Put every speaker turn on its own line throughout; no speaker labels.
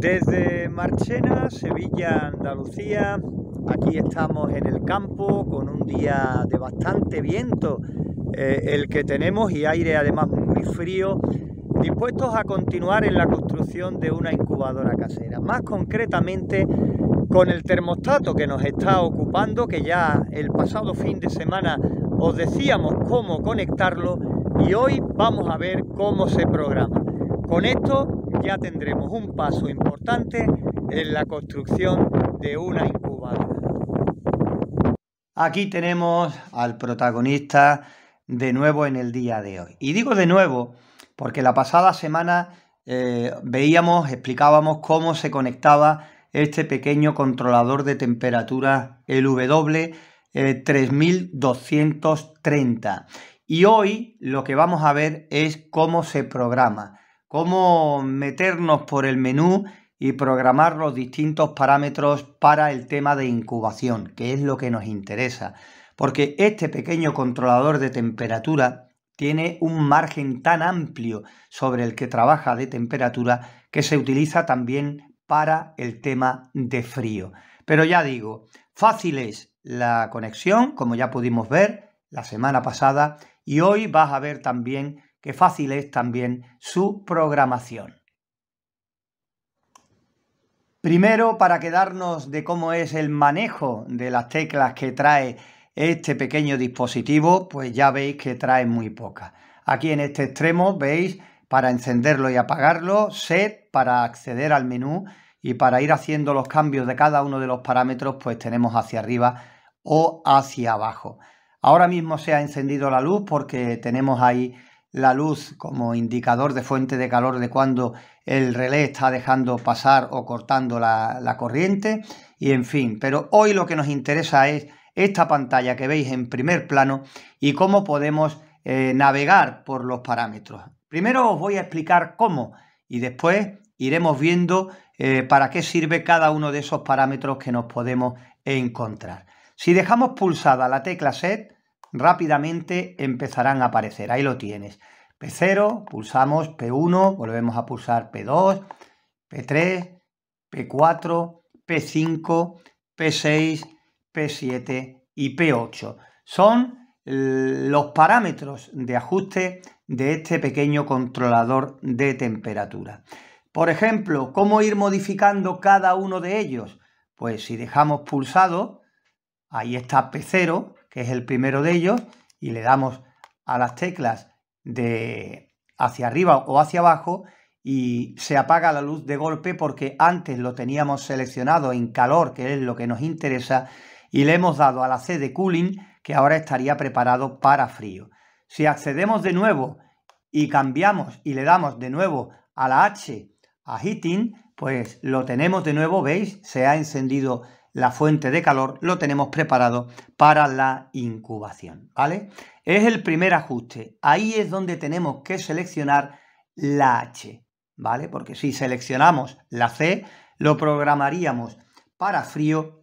Desde Marchena, Sevilla, Andalucía, aquí estamos en el campo con un día de bastante viento eh, el que tenemos y aire además muy frío, dispuestos a continuar en la construcción de una incubadora casera. Más concretamente con el termostato que nos está ocupando, que ya el pasado fin de semana os decíamos cómo conectarlo y hoy vamos a ver cómo se programa. Con esto ya tendremos un paso importante en la construcción de una incubadora. Aquí tenemos al protagonista de nuevo en el día de hoy. Y digo de nuevo porque la pasada semana eh, veíamos, explicábamos cómo se conectaba este pequeño controlador de temperatura, el W. 3230 eh, y hoy lo que vamos a ver es cómo se programa cómo meternos por el menú y programar los distintos parámetros para el tema de incubación, que es lo que nos interesa. Porque este pequeño controlador de temperatura tiene un margen tan amplio sobre el que trabaja de temperatura que se utiliza también para el tema de frío. Pero ya digo, fácil es la conexión, como ya pudimos ver la semana pasada, y hoy vas a ver también que fácil es también su programación. Primero, para quedarnos de cómo es el manejo de las teclas que trae este pequeño dispositivo, pues ya veis que trae muy pocas. Aquí en este extremo veis para encenderlo y apagarlo, set para acceder al menú y para ir haciendo los cambios de cada uno de los parámetros, pues tenemos hacia arriba o hacia abajo. Ahora mismo se ha encendido la luz porque tenemos ahí la luz como indicador de fuente de calor de cuando el relé está dejando pasar o cortando la, corriente y en fin, pero hoy lo que nos interesa es esta pantalla que veis en primer plano y cómo podemos eh, navegar por los parámetros. Primero os voy a explicar cómo y después iremos viendo eh, para qué sirve cada uno de esos parámetros que nos podemos encontrar. Si dejamos pulsada la tecla Set, rápidamente empezarán a aparecer. Ahí lo tienes. P0, pulsamos P1, volvemos a pulsar P2, P3, P4, P5, P6, P7 y P8. Son los parámetros de ajuste de este pequeño controlador de temperatura. Por ejemplo, ¿cómo ir modificando cada uno de ellos? Pues si dejamos pulsado, ahí está P0, es el primero de ellos, y le damos a las teclas de hacia arriba o hacia abajo y se apaga la luz de golpe porque antes lo teníamos seleccionado en calor, que es lo que nos interesa, y le hemos dado a la C de cooling, que ahora estaría preparado para frío. Si accedemos de nuevo y cambiamos y le damos de nuevo a la H, a heating, pues lo tenemos de nuevo, ¿veis? Se ha encendido la fuente de calor, lo tenemos preparado para la incubación, ¿vale? Es el primer ajuste. Ahí es donde tenemos que seleccionar la H, ¿vale? Porque si seleccionamos la C, lo programaríamos para frío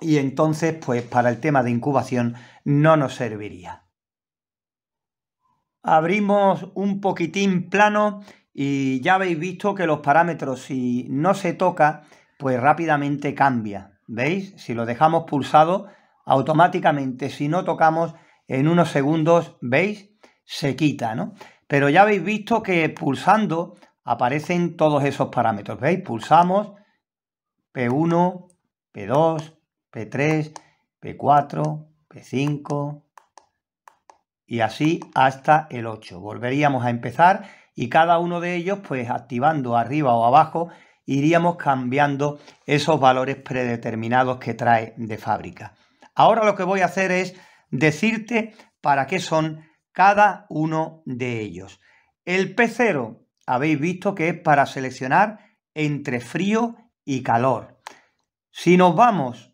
y entonces, pues, para el tema de incubación no nos serviría. Abrimos un poquitín plano y ya habéis visto que los parámetros, si no se toca, pues rápidamente cambia. ¿Veis? Si lo dejamos pulsado, automáticamente, si no tocamos en unos segundos, ¿veis? Se quita, ¿no? Pero ya habéis visto que pulsando aparecen todos esos parámetros. ¿Veis? Pulsamos P1, P2, P3, P4, P5 y así hasta el 8. Volveríamos a empezar y cada uno de ellos pues activando arriba o abajo iríamos cambiando esos valores predeterminados que trae de fábrica. Ahora lo que voy a hacer es decirte para qué son cada uno de ellos. El P0 habéis visto que es para seleccionar entre frío y calor. Si nos vamos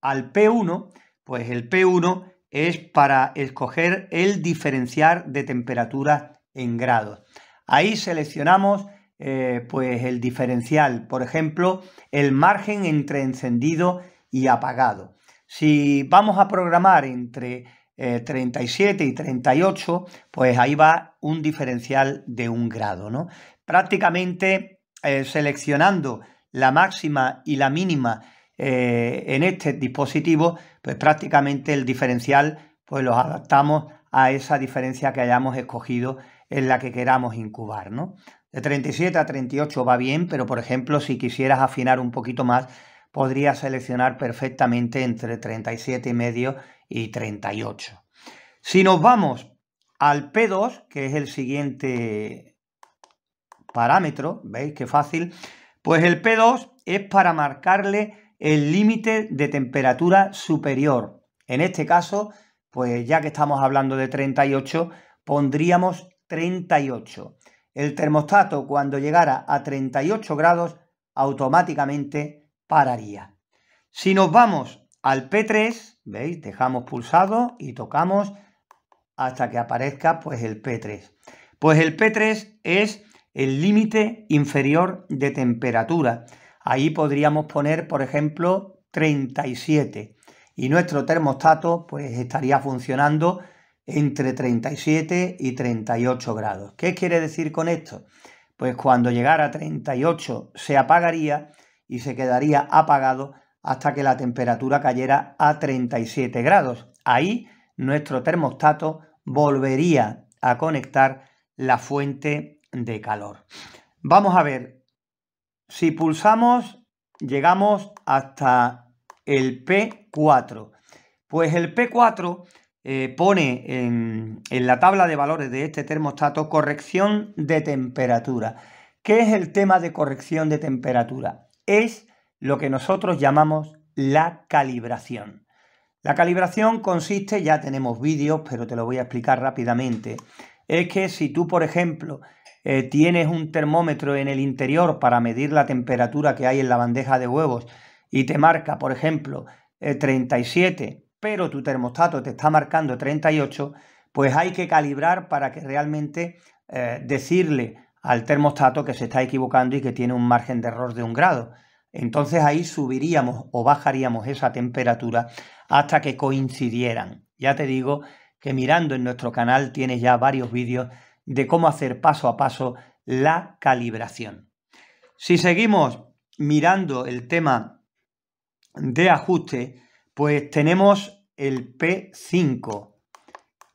al P1, pues el P1 es para escoger el diferenciar de temperatura en grados. Ahí seleccionamos eh, pues el diferencial, por ejemplo, el margen entre encendido y apagado. Si vamos a programar entre 37 eh, y 38, pues ahí va un diferencial de un grado, ¿no? Prácticamente eh, seleccionando la máxima y la mínima en este dispositivo, pues prácticamente el diferencial pues los adaptamos a esa diferencia que hayamos escogido en la que queramos incubar, ¿no? De 37 a 38 va bien, pero por ejemplo, si quisieras afinar un poquito más, podrías seleccionar perfectamente entre 37,5 y medio y 38. Si nos vamos al P2, que es el siguiente parámetro, ¿veis qué fácil? Pues el P2 es para marcarle el límite de temperatura superior. En este caso, pues ya que estamos hablando de 38, pondríamos 38 el termostato cuando llegara a 38 grados automáticamente pararía. Si nos vamos al P3, ¿veis? Dejamos pulsado y tocamos hasta que aparezca pues el P3. Pues el P3 es el límite inferior de temperatura. Ahí podríamos poner, por ejemplo, 37 y nuestro termostato pues estaría funcionando entre 37 y 38 grados. ¿Qué quiere decir con esto? Pues cuando llegara a 38 se apagaría y se quedaría apagado hasta que la temperatura cayera a 37 grados. Ahí nuestro termostato volvería a conectar la fuente de calor. Vamos a ver, si pulsamos llegamos hasta el P4. Pues el P4 eh, pone en, la tabla de valores de este termostato corrección de temperatura. ¿Qué es el tema de corrección de temperatura? Es lo que nosotros llamamos la calibración. La calibración consiste, ya tenemos vídeos, pero te lo voy a explicar rápidamente, es que si tú, por ejemplo, eh, tienes un termómetro en el interior para medir la temperatura que hay en la bandeja de huevos y te marca, por ejemplo, 37 eh, pero tu termostato te está marcando 38, pues hay que calibrar para que realmente eh, decirle al termostato que se está equivocando y que tiene un margen de error de un grado. Entonces ahí subiríamos o bajaríamos esa temperatura hasta que coincidieran. Ya te digo que mirando en nuestro canal tienes ya varios vídeos de cómo hacer paso a paso la calibración. Si seguimos mirando el tema de ajuste, pues tenemos el P5.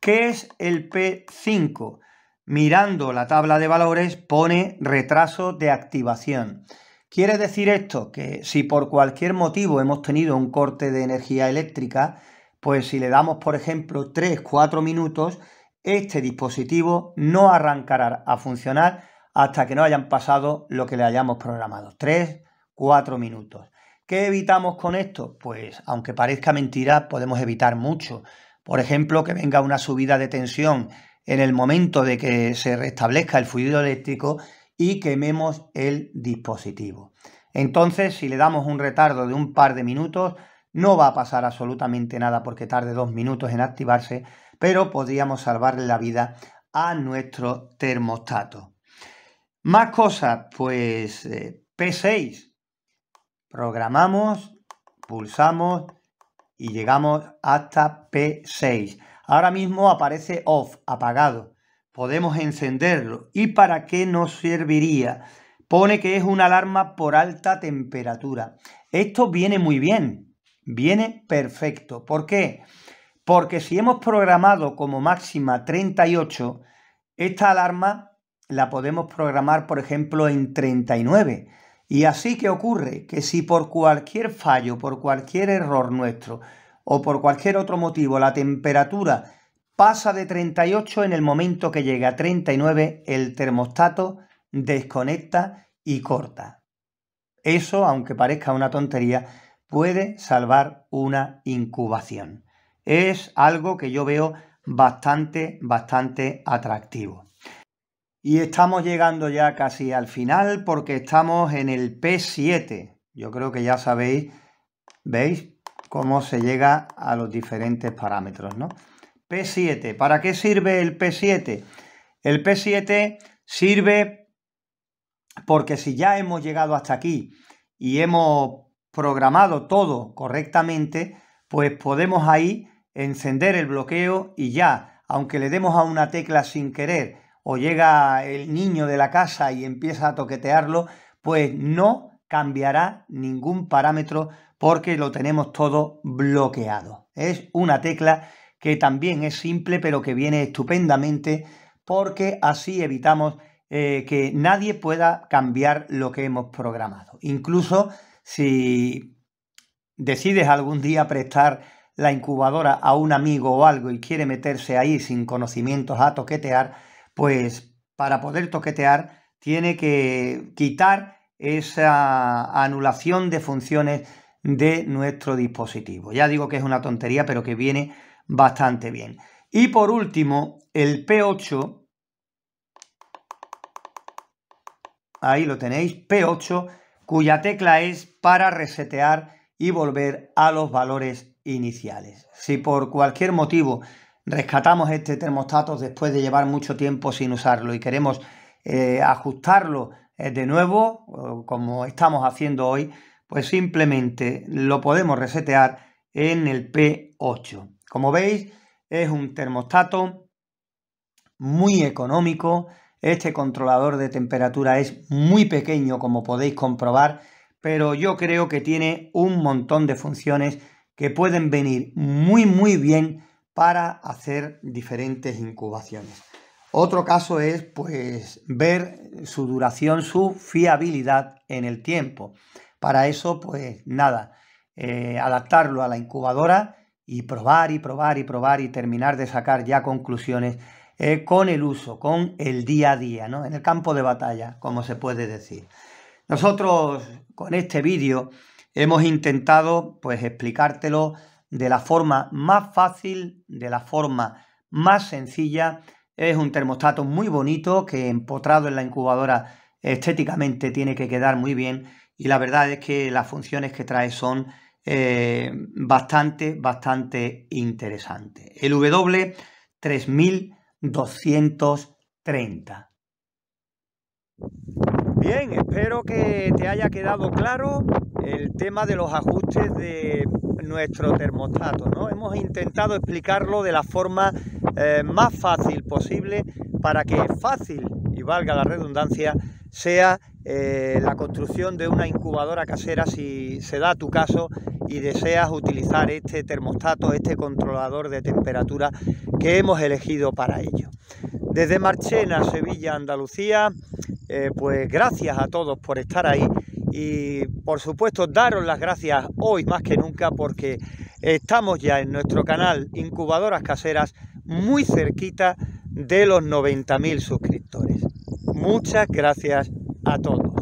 ¿Qué es el P5? Mirando la tabla de valores pone retraso de activación. Quiere decir esto que si por cualquier motivo hemos tenido un corte de energía eléctrica, pues si le damos por ejemplo 3-4 minutos, este dispositivo no arrancará a funcionar hasta que no hayan pasado lo que le hayamos programado, 3-4 minutos. ¿Qué evitamos con esto? Pues aunque parezca mentira, podemos evitar mucho. Por ejemplo, que venga una subida de tensión en el momento de que se restablezca el fluido eléctrico y quememos el dispositivo. Entonces, si le damos un retardo de un par de minutos, no va a pasar absolutamente nada porque tarde dos minutos en activarse, pero podríamos salvarle la vida a nuestro termostato. Más cosas, pues eh, P6 programamos, pulsamos y llegamos hasta P6. Ahora mismo aparece off, apagado. Podemos encenderlo. ¿Y para qué nos serviría? Pone que es una alarma por alta temperatura. Esto viene muy bien. Viene perfecto. ¿Por qué? Porque si hemos programado como máxima 38, esta alarma la podemos programar, por ejemplo, en 39. Y así que ocurre que si por cualquier fallo, por cualquier error nuestro o por cualquier otro motivo la temperatura pasa de 38 en el momento que llega a 39 el termostato desconecta y corta. Eso, aunque parezca una tontería, puede salvar una incubación. Es algo que yo veo bastante, bastante atractivo. Y estamos llegando ya casi al final porque estamos en el P7. Yo creo que ya sabéis, veis cómo se llega a los diferentes parámetros, ¿no? P7. ¿Para qué sirve el P7? El P7 sirve porque si ya hemos llegado hasta aquí y hemos programado todo correctamente, pues podemos ahí encender el bloqueo y ya, aunque le demos a una tecla sin querer o llega el niño de la casa y empieza a toquetearlo, pues no cambiará ningún parámetro porque lo tenemos todo bloqueado. Es una tecla que también es simple pero que viene estupendamente porque así evitamos eh, que nadie pueda cambiar lo que hemos programado. Incluso si decides algún día prestar la incubadora a un amigo o algo y quiere meterse ahí sin conocimientos a toquetear, pues para poder toquetear tiene que quitar esa anulación de funciones de nuestro dispositivo. Ya digo que es una tontería, pero que viene bastante bien. Y por último, el P8, ahí lo tenéis, P8, cuya tecla es para resetear y volver a los valores iniciales. Si por cualquier motivo rescatamos este termostato después de llevar mucho tiempo sin usarlo y queremos eh, ajustarlo eh, de nuevo, como estamos haciendo hoy, pues simplemente lo podemos resetear en el P8. Como veis, es un termostato muy económico. Este controlador de temperatura es muy pequeño, como podéis comprobar, pero yo creo que tiene un montón de funciones que pueden venir muy, muy bien para hacer diferentes incubaciones. Otro caso es pues ver su duración, su fiabilidad en el tiempo. Para eso pues nada, eh, adaptarlo a la incubadora y probar y probar y probar y terminar de sacar ya conclusiones eh, con el uso, con el día a día, ¿no? en el campo de batalla, como se puede decir. Nosotros con este vídeo hemos intentado pues explicártelo de la forma más fácil, de la forma más sencilla. Es un termostato muy bonito que empotrado en la incubadora estéticamente tiene que quedar muy bien y la verdad es que las funciones que trae son eh, bastante, bastante interesantes. El W3230. Bien, espero que te haya quedado claro el tema de los ajustes de nuestro termostato. ¿no? Hemos intentado explicarlo de la forma eh, más fácil posible para que fácil, y valga la redundancia, sea eh, la construcción de una incubadora casera si se da tu caso y deseas utilizar este termostato, este controlador de temperatura que hemos elegido para ello. Desde Marchena, Sevilla, Andalucía, eh, pues gracias a todos por estar ahí y por supuesto daros las gracias hoy más que nunca porque estamos ya en nuestro canal Incubadoras Caseras muy cerquita de los 90.000 suscriptores. Muchas gracias a todos.